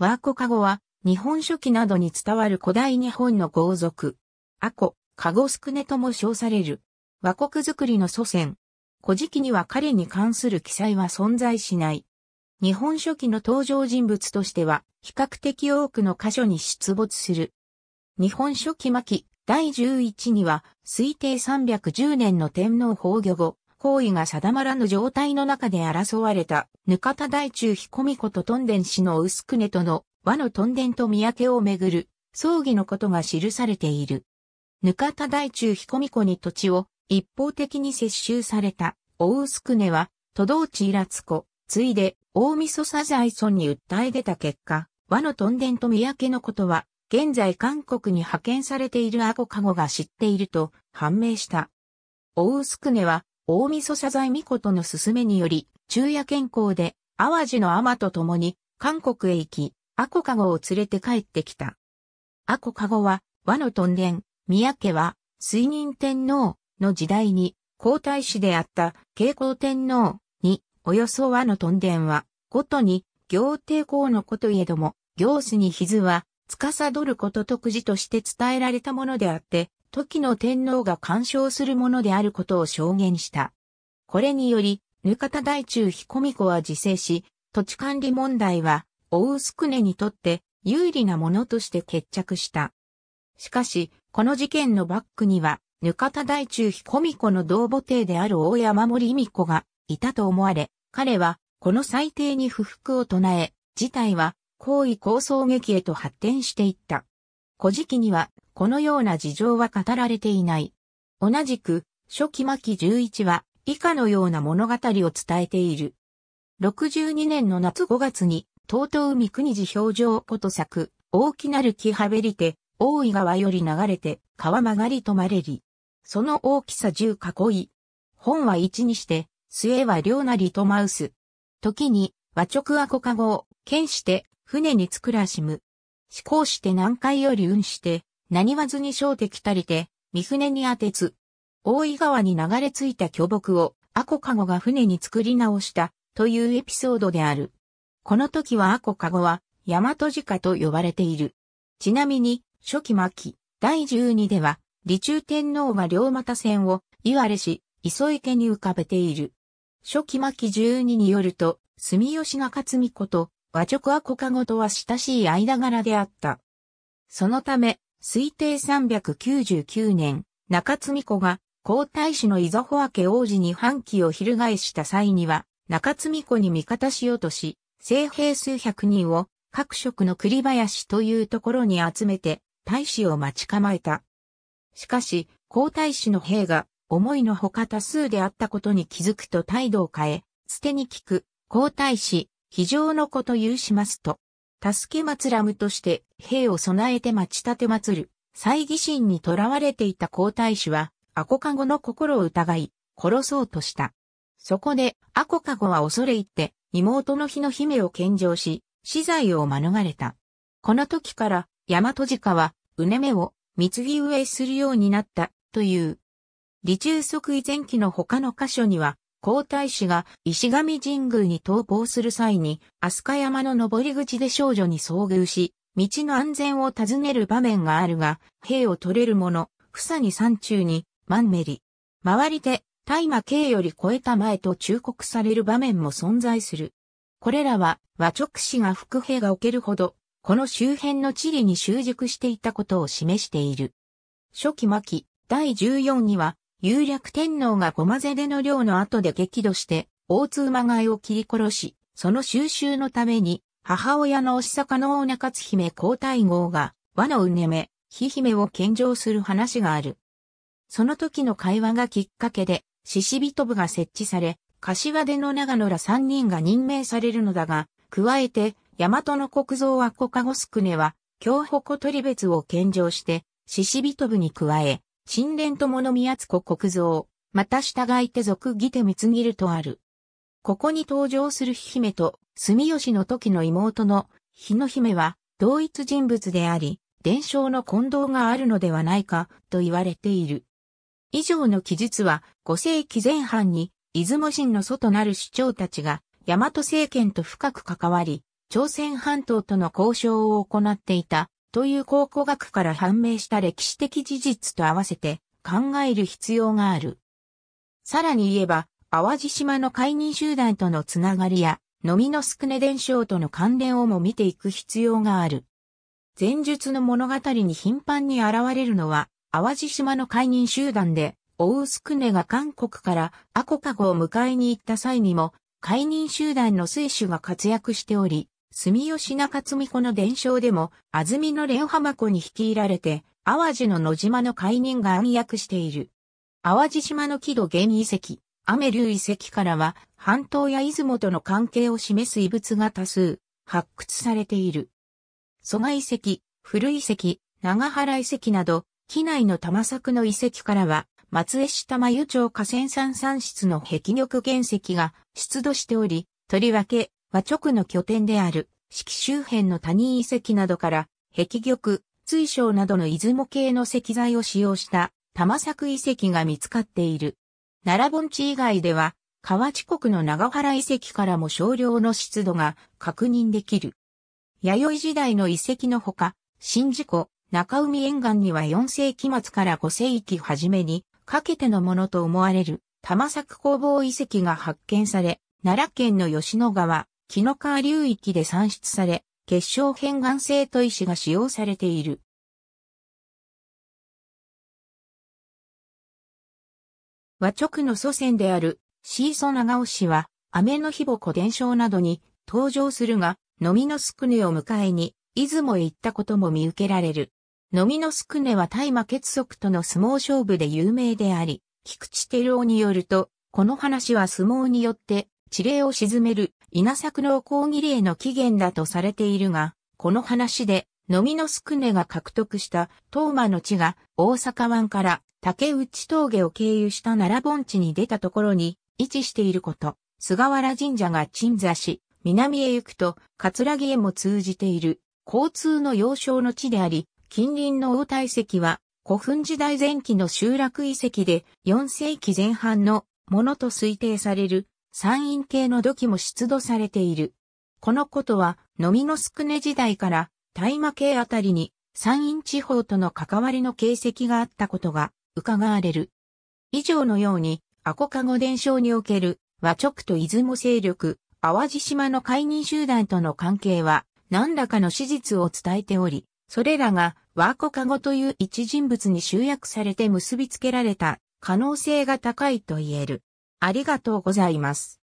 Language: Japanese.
ワーコカゴは、日本書紀などに伝わる古代日本の豪族。アコ、カゴスクネとも称される。和国作りの祖先。古事記には彼に関する記載は存在しない。日本書紀の登場人物としては、比較的多くの箇所に出没する。日本書紀末第11には、推定310年の天皇崩御後、行為が定まらぬ状態の中で争われた、ぬかた大中彦美子とトンデン氏の薄くねとの和のトンデンと三宅をめぐる、葬儀のことが記されている。ぬかた大中彦美子に土地を一方的に接収された、大薄くねは、都道地イラツコ、ついで、大味噌サザエ村に訴え出た結果、和のトンデンと三宅のことは、現在韓国に派遣されているアゴカゴが知っていると判明した。大薄くねは大晦謝罪御事の勧めにより、昼夜健康で、淡路の天と共に、韓国へ行き、アコカゴを連れて帰ってきた。アコカゴは、和の屯田、宮家は、水人天皇の時代に、皇太子であった慶光天皇に、およそ和の屯田は、ごとに、行帝公のこといえども、行司に日図は、司ること独自として伝えられたものであって、時の天皇が干渉するものであることを証言した。これにより、かた大中彦美子は自制し、土地管理問題は、大薄ネにとって有利なものとして決着した。しかし、この事件のバックには、かた大中彦美子の同母弟である大山森美子がいたと思われ、彼は、この裁定に不服を唱え、事態は、行為構想劇へと発展していった。古事記には、このような事情は語られていない。同じく、初期末期11は、以下のような物語を伝えている。62年の夏5月に、東東海国寺表情こと作、大きなる木はべりて、大井川より流れて、川曲がりとまれり。その大きさ10囲い。本は1にして、末は両なりとマウス。時に、和直アコカゴを、剣して、船に作らしむ。思考して南海より運して、何わずに小敵たりて、三船に当てつ。大井川に流れ着いた巨木を、アコカゴが船に作り直した、というエピソードである。この時はアコカゴは、大和鹿と呼ばれている。ちなみに、初期末期、第十二では、李中天皇が両股線を、いわれし、磯池に浮かべている。初期末期十二によると、住吉が勝美子と、和直アコカゴとは親しい間柄であった。そのため、推定399年、中津美子が皇太子の伊沢ホ明家王子に反旗を翻した際には、中津美子に味方しようとし、政兵数百人を各職の栗林というところに集めて、大使を待ち構えた。しかし、皇太子の兵が思いのほか多数であったことに気づくと態度を変え、捨てに聞く、皇太子、非常のこと言うしますと、助け祭らむとして兵を備えて待ち立て祭る、猜疑心に囚われていた皇太子は、アコカゴの心を疑い、殺そうとした。そこで、アコカゴは恐れ入って、妹の日の姫を献上し、死罪を免れた。この時から、大和鹿は、うねめを、貢ぎ植えするようになった、という。理中即位前期の他の箇所には、皇太子が石上神宮に登校する際に、飛鳥山の登り口で少女に遭遇し、道の安全を尋ねる場面があるが、兵を取れる者、房に山中に、マンメリ。周りで、大麻刑より超えた前と忠告される場面も存在する。これらは、和直氏が副兵が置けるほど、この周辺の地理に習熟していたことを示している。初期末期、第14には、有略天皇がまぜでの領の後で激怒して、大津馬飼いを切り殺し、その収集のために、母親の押坂の中津姫皇太后が、和のうねめ、ひ姫を献上する話がある。その時の会話がきっかけで、獅子人部が設置され、柏出の長野ら三人が任命されるのだが、加えて、大和の国蔵は小籠すくねは、京小鳥別を献上して、獅子人部に加え、神殿友の宮津子国蔵、また従いて俗義て貢ぎるとある。ここに登場する姫と、住吉の時の妹の、日の姫は、同一人物であり、伝承の混同があるのではないか、と言われている。以上の記述は、五世紀前半に、出雲神の祖となる主張たちが、大和政権と深く関わり、朝鮮半島との交渉を行っていたという考古学から判明した歴史的事実と合わせて考える必要がある。さらに言えば、淡路島の解任集団とのつながりや、のみのすくね伝承との関連をも見ていく必要がある。前述の物語に頻繁に現れるのは、淡路島の解任集団で、大薄くねが韓国からアコカゴを迎えに行った際にも、解任集団の水手が活躍しており、住吉中積子の伝承でも、安曇野蓮浜湖に率いられて、淡路の野島の海人が暗躍している。淡路島の木戸原遺跡、雨竜遺跡からは、半島や出雲との関係を示す遺物が多数、発掘されている。蘇我遺跡、古遺跡、長原遺跡など、機内の玉作の遺跡からは、松江市玉湯町河川山山室の壁玉原石が出土しており、とりわけ和直の拠点である、四季周辺の他人遺跡などから、壁玉、水晶などの出雲系の石材を使用した玉作遺跡が見つかっている。奈良盆地以外では、河内国の長原遺跡からも少量の湿度が確認できる。弥生時代の遺跡のほか、新道湖、中海沿岸には4世紀末から5世紀初めにかけてのものと思われる玉作工房遺跡が発見され、奈良県の吉野川、紀の川流域で産出され、結晶片岩製医石が使用されている。和直の祖先である、シーソ長尾氏は、雨の日母伝承などに登場するが、ノミのスクネを迎えに、出雲へ行ったことも見受けられる。ノミのスクネは大麻血族との相撲勝負で有名であり、菊池照夫によると、この話は相撲によって、地霊を沈める、稲作の抗議例の起源だとされているが、この話で、のみのすくねが獲得した東馬の地が大阪湾から竹内峠を経由した奈良盆地に出たところに位置していること、菅原神社が鎮座し、南へ行くと、葛城へも通じている、交通の要衝の地であり、近隣の大体石は、古墳時代前期の集落遺跡で、4世紀前半のものと推定される山陰系の土器も出土されている。このことは、のみのすくね時代から、大麻系あたりに、山陰地方との関わりの形跡があったことが、伺われる。以上のように、アコカゴ伝承における、和直と出雲勢力、淡路島の解任集団との関係は、何らかの史実を伝えており、それらが、ワーコカゴという一人物に集約されて結びつけられた可能性が高いと言える。ありがとうございます。